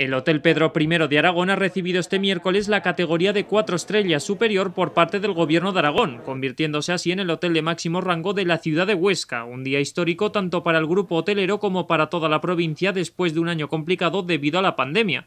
El Hotel Pedro I de Aragón ha recibido este miércoles la categoría de cuatro estrellas superior por parte del Gobierno de Aragón, convirtiéndose así en el hotel de máximo rango de la ciudad de Huesca, un día histórico tanto para el grupo hotelero como para toda la provincia después de un año complicado debido a la pandemia.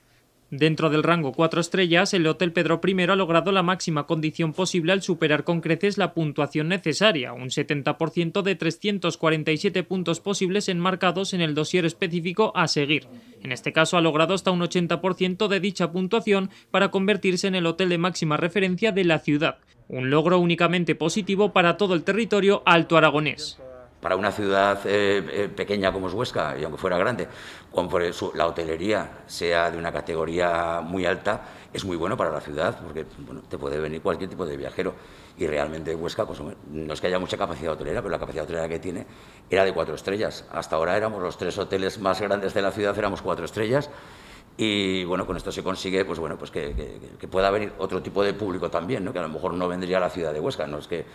Dentro del rango 4 estrellas, el Hotel Pedro I ha logrado la máxima condición posible al superar con creces la puntuación necesaria, un 70% de 347 puntos posibles enmarcados en el dossier específico a seguir. En este caso ha logrado hasta un 80% de dicha puntuación para convertirse en el hotel de máxima referencia de la ciudad, un logro únicamente positivo para todo el territorio alto aragonés para una ciudad eh, eh, pequeña como es Huesca, y aunque fuera grande, cuando la hotelería sea de una categoría muy alta, es muy bueno para la ciudad, porque te puede venir cualquier tipo de viajero. Y realmente Huesca, pues, no es que haya mucha capacidad hotelera, pero la capacidad hotelera que tiene era de cuatro estrellas. Hasta ahora éramos los tres hoteles más grandes de la ciudad, éramos cuatro estrellas. Y bueno, con esto se consigue pues bueno, pues que, que, pueda venir otro tipo de público también, ¿no? que a lo mejor no vendría a la ciudad de Huesca. No es que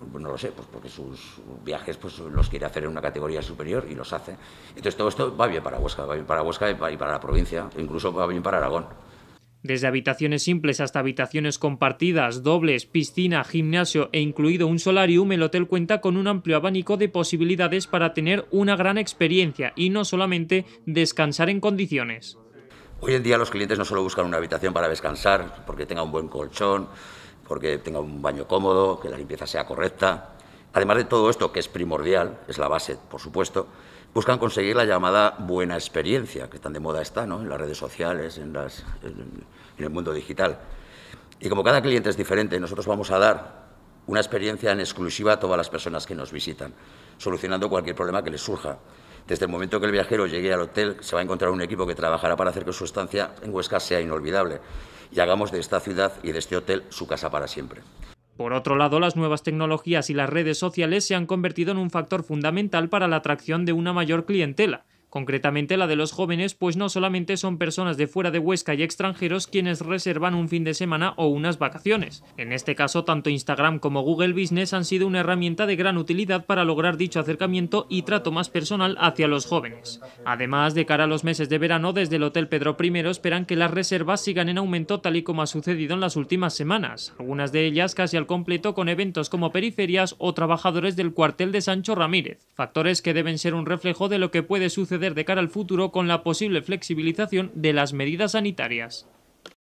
pues, pues no lo sé, pues porque sus viajes pues los quiere hacer en una categoría superior y los hace. Entonces todo esto va bien para Huesca, va bien para Huesca para, y para la provincia, incluso va bien para Aragón. Desde habitaciones simples hasta habitaciones compartidas, dobles, piscina, gimnasio e incluido un solarium, el hotel cuenta con un amplio abanico de posibilidades para tener una gran experiencia y no solamente descansar en condiciones. Hoy en día los clientes no solo buscan una habitación para descansar, porque tenga un buen colchón, porque tenga un baño cómodo, que la limpieza sea correcta. Además de todo esto, que es primordial, es la base, por supuesto, buscan conseguir la llamada buena experiencia, que tan de moda está ¿no? en las redes sociales, en, en el mundo digital. Y como cada cliente es diferente, nosotros vamos a dar una experiencia en exclusiva a todas las personas que nos visitan, solucionando cualquier problema que les surja. Desde el momento que el viajero llegue al hotel, se va a encontrar un equipo que trabajará para hacer que su estancia en Huesca sea inolvidable y hagamos de esta ciudad y de este hotel su casa para siempre. Por otro lado, las nuevas tecnologías y las redes sociales se han convertido en un factor fundamental para la atracción de una mayor clientela. Concretamente la de los jóvenes, pues no solamente son personas de fuera de Huesca y extranjeros quienes reservan un fin de semana o unas vacaciones. En este caso, tanto Instagram como Google Business han sido una herramienta de gran utilidad para lograr dicho acercamiento y trato más personal hacia los jóvenes. Además, de cara a los meses de verano, desde el Hotel Pedro I esperan que las reservas sigan en aumento tal y como ha sucedido en las últimas semanas, algunas de ellas casi al completo con eventos como periferias o trabajadores del cuartel de Sancho Ramírez, factores que deben ser un reflejo de lo que puede suceder de cara al futuro con la posible flexibilización de las medidas sanitarias.